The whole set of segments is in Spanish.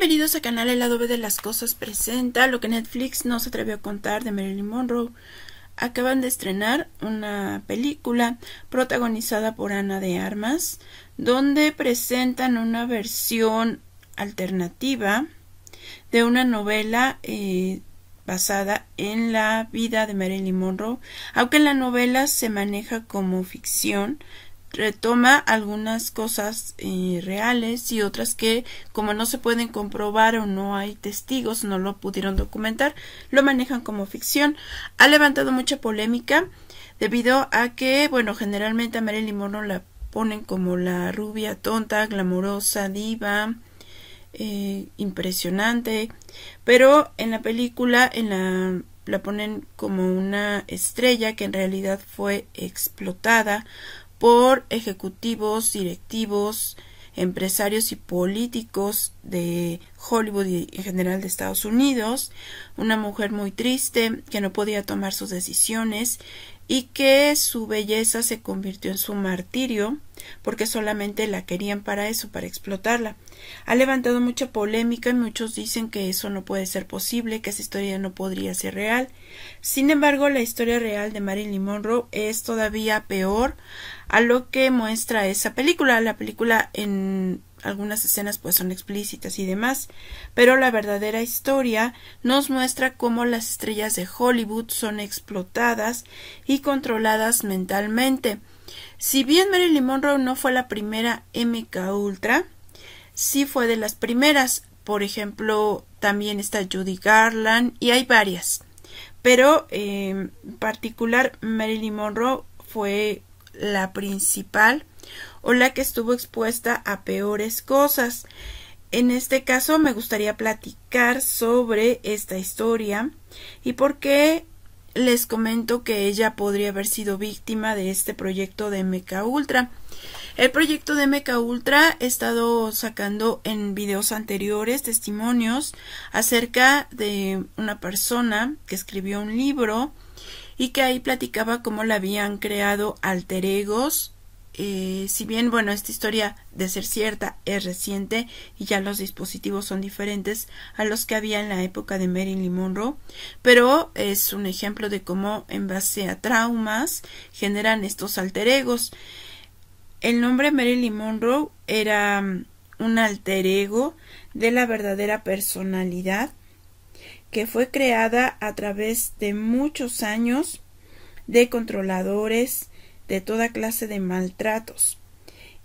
Bienvenidos a canal El Adobe de las Cosas presenta lo que Netflix no se atrevió a contar de Marilyn Monroe. Acaban de estrenar una película protagonizada por Ana de Armas, donde presentan una versión alternativa de una novela eh, basada en la vida de Marilyn Monroe, aunque la novela se maneja como ficción, retoma algunas cosas eh, reales y otras que como no se pueden comprobar o no hay testigos, no lo pudieron documentar, lo manejan como ficción. Ha levantado mucha polémica debido a que, bueno, generalmente a Marilyn Monroe la ponen como la rubia tonta, glamorosa, diva, eh, impresionante, pero en la película, en la la ponen como una estrella que en realidad fue explotada por ejecutivos, directivos, empresarios y políticos de Hollywood y en general de Estados Unidos, una mujer muy triste que no podía tomar sus decisiones y que su belleza se convirtió en su martirio porque solamente la querían para eso, para explotarla. Ha levantado mucha polémica y muchos dicen que eso no puede ser posible, que esa historia no podría ser real. Sin embargo, la historia real de Marilyn Monroe es todavía peor a lo que muestra esa película. La película en algunas escenas pues son explícitas y demás, pero la verdadera historia nos muestra cómo las estrellas de Hollywood son explotadas y controladas mentalmente. Si bien Marilyn Monroe no fue la primera MK Ultra, sí fue de las primeras. Por ejemplo, también está Judy Garland y hay varias. Pero eh, en particular Marilyn Monroe fue la principal o la que estuvo expuesta a peores cosas. En este caso me gustaría platicar sobre esta historia y por qué les comento que ella podría haber sido víctima de este proyecto de Meca Ultra. El proyecto de Meca Ultra he estado sacando en videos anteriores testimonios acerca de una persona que escribió un libro y que ahí platicaba cómo la habían creado alter egos eh, si bien, bueno, esta historia de ser cierta es reciente y ya los dispositivos son diferentes a los que había en la época de Marilyn Monroe, pero es un ejemplo de cómo en base a traumas generan estos alter egos. El nombre Marilyn Monroe era mm, un alter ego de la verdadera personalidad que fue creada a través de muchos años de controladores, de toda clase de maltratos.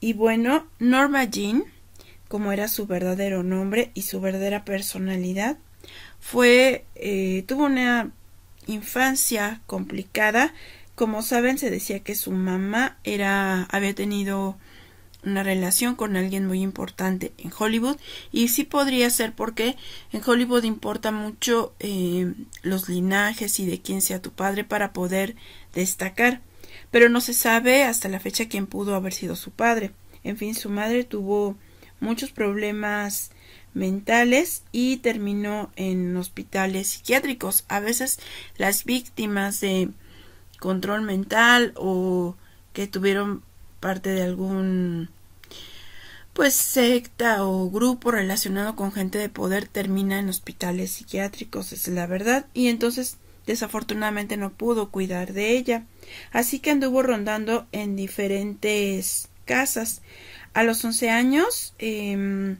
Y bueno, Norma Jean, como era su verdadero nombre y su verdadera personalidad, fue eh, tuvo una infancia complicada. Como saben, se decía que su mamá era había tenido una relación con alguien muy importante en Hollywood y sí podría ser porque en Hollywood importa mucho eh, los linajes y de quién sea tu padre para poder destacar pero no se sabe hasta la fecha quién pudo haber sido su padre. En fin, su madre tuvo muchos problemas mentales y terminó en hospitales psiquiátricos. A veces las víctimas de control mental o que tuvieron parte de algún pues secta o grupo relacionado con gente de poder termina en hospitales psiquiátricos, es la verdad. Y entonces Desafortunadamente no pudo cuidar de ella, así que anduvo rondando en diferentes casas. A los 11 años em,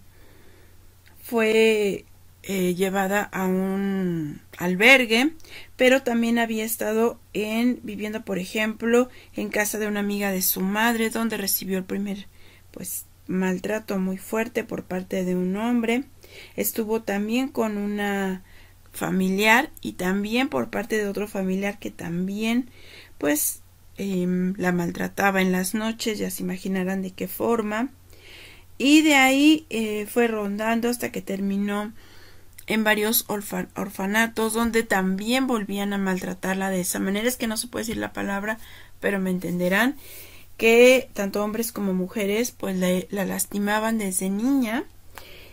fue eh, llevada a un albergue, pero también había estado en viviendo, por ejemplo, en casa de una amiga de su madre, donde recibió el primer pues maltrato muy fuerte por parte de un hombre. Estuvo también con una familiar y también por parte de otro familiar que también pues em, la maltrataba en las noches, ya se imaginarán de qué forma. Y de ahí eh, fue rondando hasta que terminó en varios orfanatos donde también volvían a maltratarla de esa manera. Es que no se puede decir la palabra, pero me entenderán que tanto hombres como mujeres pues la, la lastimaban desde niña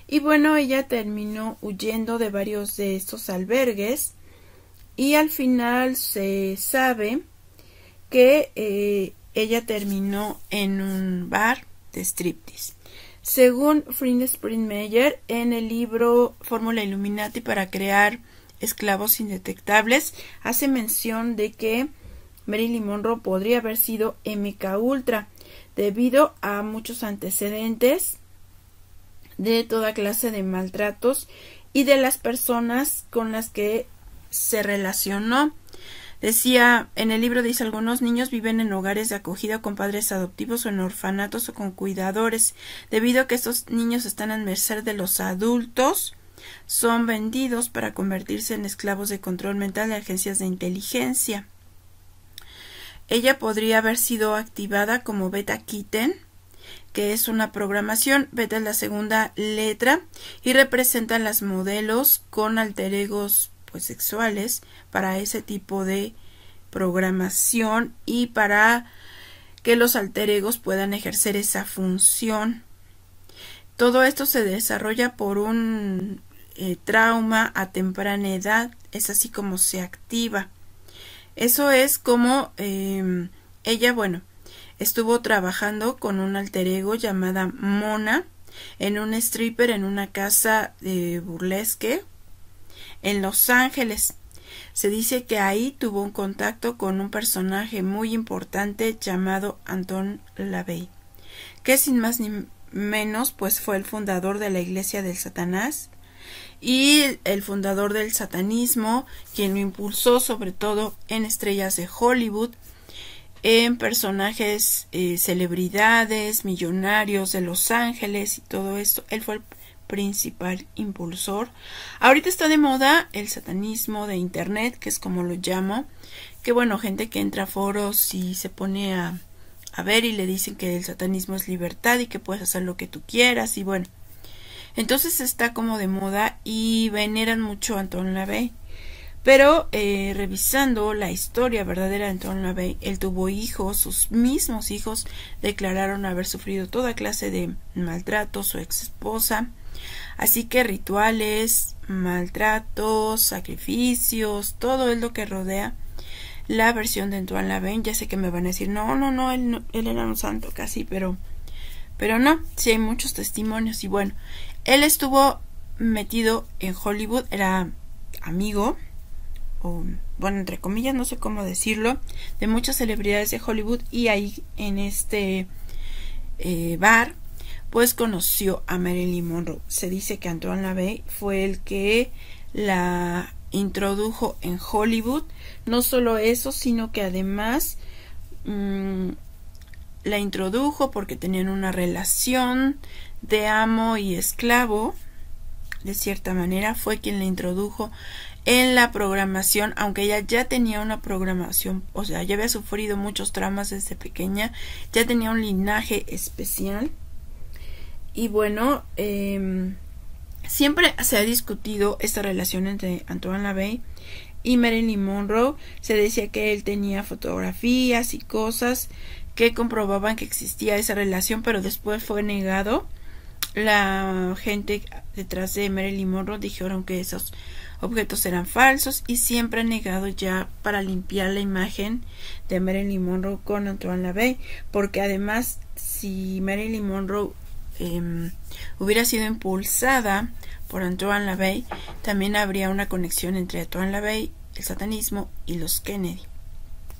y bueno, ella terminó huyendo de varios de estos albergues y al final se sabe que eh, ella terminó en un bar de striptease. Según Friend Springmeyer, en el libro Fórmula Illuminati para crear esclavos indetectables, hace mención de que Marilyn Monroe podría haber sido MK Ultra debido a muchos antecedentes de toda clase de maltratos y de las personas con las que se relacionó. Decía, en el libro dice, algunos niños viven en hogares de acogida con padres adoptivos o en orfanatos o con cuidadores. Debido a que estos niños están a merced de los adultos, son vendidos para convertirse en esclavos de control mental de agencias de inteligencia. Ella podría haber sido activada como beta kitten que es una programación, vete a la segunda letra y representan los modelos con alter egos pues, sexuales para ese tipo de programación y para que los alter egos puedan ejercer esa función. Todo esto se desarrolla por un eh, trauma a temprana edad, es así como se activa. Eso es como em, ella, bueno, Estuvo trabajando con un alter ego llamada Mona en un stripper en una casa de burlesque en Los Ángeles. Se dice que ahí tuvo un contacto con un personaje muy importante llamado Anton Lavey, que sin más ni menos pues fue el fundador de la Iglesia del Satanás y el fundador del satanismo, quien lo impulsó sobre todo en estrellas de Hollywood en personajes, eh, celebridades, millonarios de Los Ángeles y todo esto. Él fue el principal impulsor. Ahorita está de moda el satanismo de Internet, que es como lo llamo. Que bueno, gente que entra a foros y se pone a, a ver y le dicen que el satanismo es libertad y que puedes hacer lo que tú quieras y bueno. Entonces está como de moda y veneran mucho a Anton LaVey. Pero eh, revisando la historia verdadera de Lavey... él tuvo hijos, sus mismos hijos declararon haber sufrido toda clase de maltrato, su ex esposa. Así que rituales, maltratos, sacrificios, todo es lo que rodea la versión de Antoine Lavin. Ya sé que me van a decir, no, no, no, él, él era un santo casi, pero, pero no, sí hay muchos testimonios. Y bueno, él estuvo metido en Hollywood, era amigo bueno, entre comillas, no sé cómo decirlo, de muchas celebridades de Hollywood y ahí en este eh, bar pues conoció a Marilyn Monroe. Se dice que Antoine Lavey fue el que la introdujo en Hollywood. No solo eso, sino que además mm, la introdujo porque tenían una relación de amo y esclavo. De cierta manera fue quien la introdujo en la programación, aunque ella ya tenía una programación, o sea, ya había sufrido muchos traumas desde pequeña, ya tenía un linaje especial. Y bueno, em, siempre se ha discutido esta relación entre Antoine Lavey y Marilyn Monroe. Se decía que él tenía fotografías y cosas que comprobaban que existía esa relación, pero después fue negado. La gente detrás de Marilyn Monroe dijeron que esos objetos eran falsos y siempre han negado ya para limpiar la imagen de Marilyn Monroe con Antoine Lavey, porque además si Marilyn Monroe em, hubiera sido impulsada por Antoine Lavey, también habría una conexión entre Antoine Lavey, el satanismo y los Kennedy.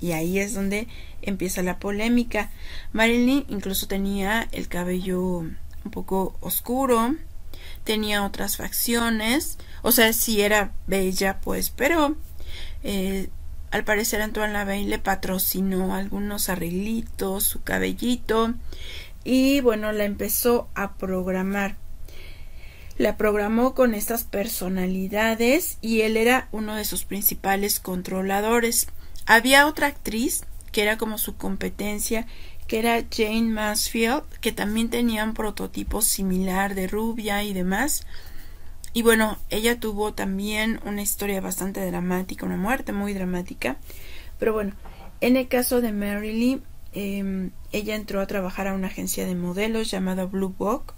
Y ahí es donde empieza la polémica. Marilyn incluso tenía el cabello un poco oscuro, tenía otras facciones, o sea, si era bella, pues, pero eh, al parecer Antoine Lavey le patrocinó algunos arreglitos, su cabellito, y bueno, la empezó a programar. La programó con estas personalidades y él era uno de sus principales controladores. Había otra actriz que era como su competencia que era Jane Mansfield, que también tenía un prototipo similar de rubia y demás. Y bueno, ella tuvo también una historia bastante dramática, una muerte muy dramática. Pero bueno, en el caso de Mary Lee, em, ella entró a trabajar a una agencia de modelos llamada Blue Book,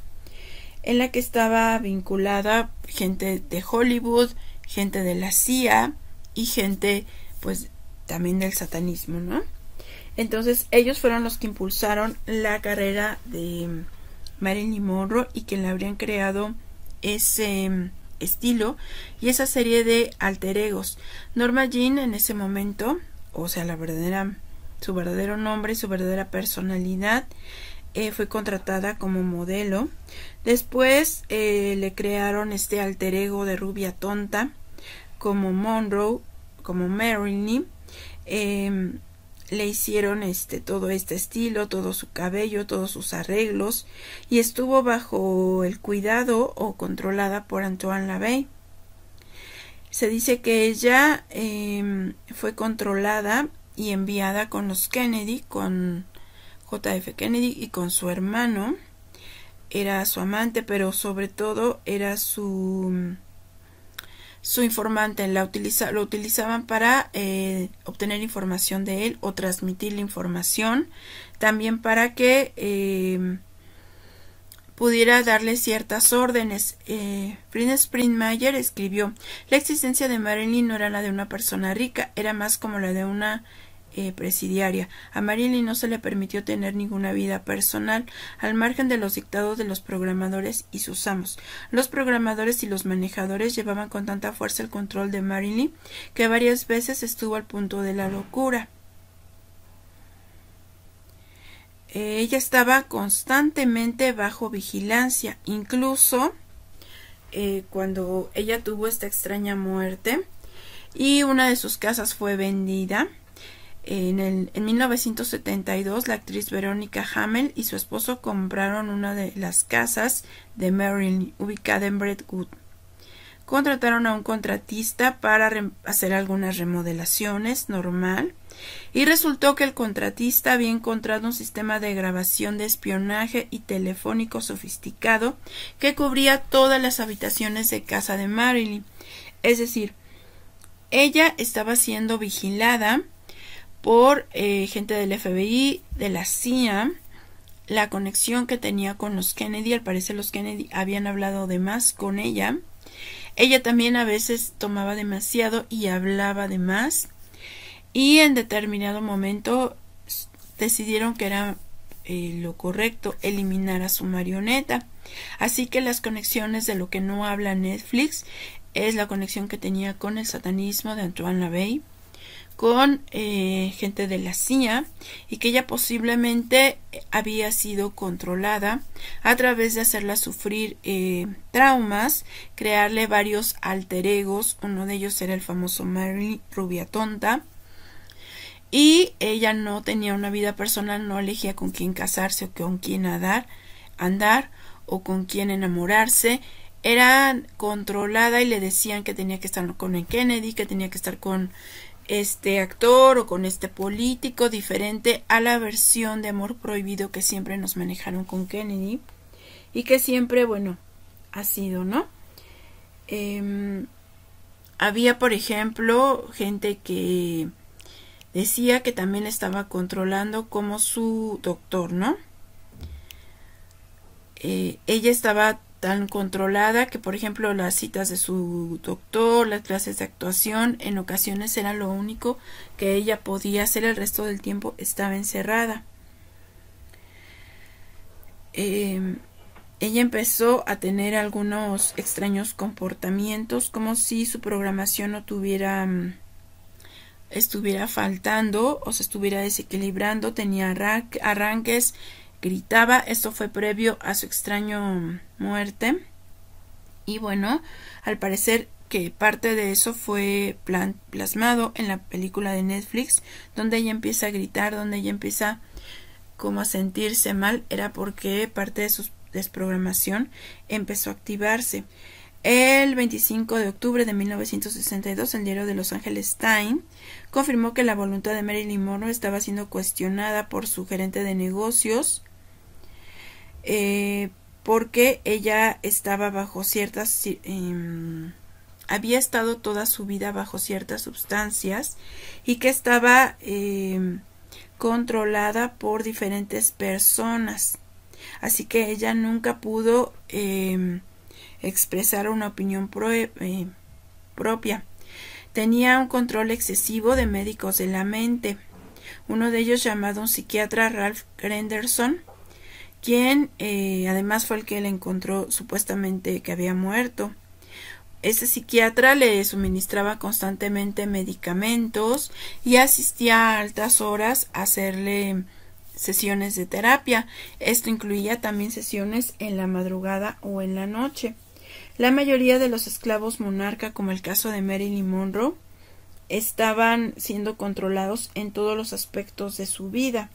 en la que estaba vinculada gente de Hollywood, gente de la CIA y gente pues también del satanismo, ¿no? Entonces ellos fueron los que impulsaron la carrera de Marilyn Monroe y que le habrían creado ese em, estilo y esa serie de alter egos. Norma Jean en ese momento, o sea, la verdadera su verdadero nombre, su verdadera personalidad, eh, fue contratada como modelo. Después eh, le crearon este alter ego de rubia tonta como Monroe, como Marilyn. Em, le hicieron este todo este estilo, todo su cabello, todos sus arreglos y estuvo bajo el cuidado o controlada por Antoine Lavey. Se dice que ella em, fue controlada y enviada con los Kennedy, con JF Kennedy y con su hermano. Era su amante, pero sobre todo era su su informante, la utiliza, lo utilizaban para eh, obtener información de él o transmitir información, también para que eh, pudiera darle ciertas órdenes. Eh, Prince escribió, la existencia de Marilyn no era la de una persona rica, era más como la de una eh, presidiaria. A Marilyn no se le permitió tener ninguna vida personal al margen de los dictados de los programadores y sus amos. Los programadores y los manejadores llevaban con tanta fuerza el control de Marilyn que varias veces estuvo al punto de la locura. Eh, ella estaba constantemente bajo vigilancia, incluso eh, cuando ella tuvo esta extraña muerte y una de sus casas fue vendida. En, 1972, la actriz Verónica Hamel y su esposo compraron una de las casas de Marilyn, ubicada en Brentwood. Contrataron a un contratista para hacer algunas remodelaciones, normal, y resultó que el contratista había encontrado un sistema de grabación de espionaje y telefónico sofisticado que cubría todas las habitaciones de casa de Marilyn. Es decir, ella estaba siendo vigilada por eh, gente del FBI, de la CIA, la conexión que tenía con los Kennedy. Al parecer los Kennedy habían hablado de más con ella. Ella también a veces tomaba demasiado y hablaba de más. Y en determinado momento decidieron que era eh, lo correcto eliminar a su marioneta. Así que las conexiones de lo que no habla Netflix es la conexión que tenía con el satanismo de Antoine Lavey con eh, gente de la CIA y que ella posiblemente había sido controlada a través de hacerla sufrir eh, traumas, crearle varios alter egos, uno de ellos era el famoso Mary Rubia Tonta, y ella no tenía una vida personal, no elegía con quién casarse o con quién andar o con quién enamorarse, era controlada y le decían que tenía que estar con el Kennedy, que tenía que estar con este actor o con este político diferente a la versión de amor prohibido que siempre nos manejaron con Kennedy y que siempre, bueno, ha sido, ¿no? Em, había, por ejemplo, gente que decía que también estaba controlando como su doctor, ¿no? Eh, ella estaba tan controlada que, por ejemplo, las citas de su doctor, las clases de actuación, en ocasiones era lo único que ella podía hacer el resto del tiempo, estaba encerrada. Em, ella empezó a tener algunos extraños comportamientos, como si su programación no tuviera mm, estuviera faltando o se estuviera desequilibrando, tenía arranques gritaba. Esto fue previo a su extraño muerte. Y bueno, al parecer que parte de eso fue plasmado en la película de Netflix, donde ella empieza a gritar, donde ella empieza como a sentirse mal, era porque parte de su desprogramación empezó a activarse. El 25 de octubre de 1962, el diario de Los Ángeles Times confirmó que la voluntad de Marilyn Monroe estaba siendo cuestionada por su gerente de negocios, eh, porque ella estaba bajo ciertas... Em, había estado toda su vida bajo ciertas sustancias y que estaba em, controlada por diferentes personas. Así que ella nunca pudo em, expresar una opinión eh, propia. Tenía un control excesivo de médicos de la mente. Uno de ellos, llamado un psiquiatra Ralph Grenderson, quien eh, además fue el que le encontró supuestamente que había muerto. Ese psiquiatra le suministraba constantemente medicamentos y asistía a altas horas a hacerle sesiones de terapia. Esto incluía también sesiones en la madrugada o en la noche. La mayoría de los esclavos monarca, como el caso de Marilyn Monroe, estaban siendo controlados en todos los aspectos de su vida.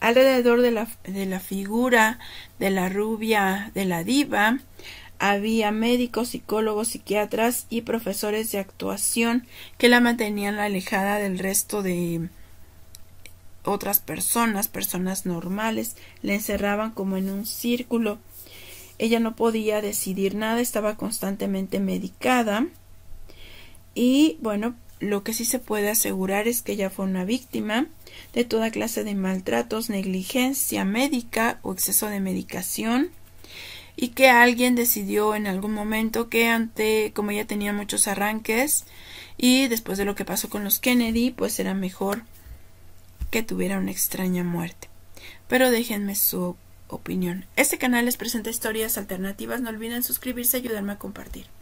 Alrededor de la, de la figura de la rubia, de la diva, había médicos, psicólogos, psiquiatras y profesores de actuación que la mantenían alejada del resto de otras personas, personas normales, la encerraban como en un círculo. Ella no podía decidir nada, estaba constantemente medicada y bueno, lo que sí se puede asegurar es que ella fue una víctima de toda clase de maltratos, negligencia médica o exceso de medicación y que alguien decidió en algún momento que ante como ella tenía muchos arranques y después de lo que pasó con los Kennedy pues era mejor que tuviera una extraña muerte. Pero déjenme su opinión. Este canal les presenta historias alternativas. No olviden suscribirse y ayudarme a compartir.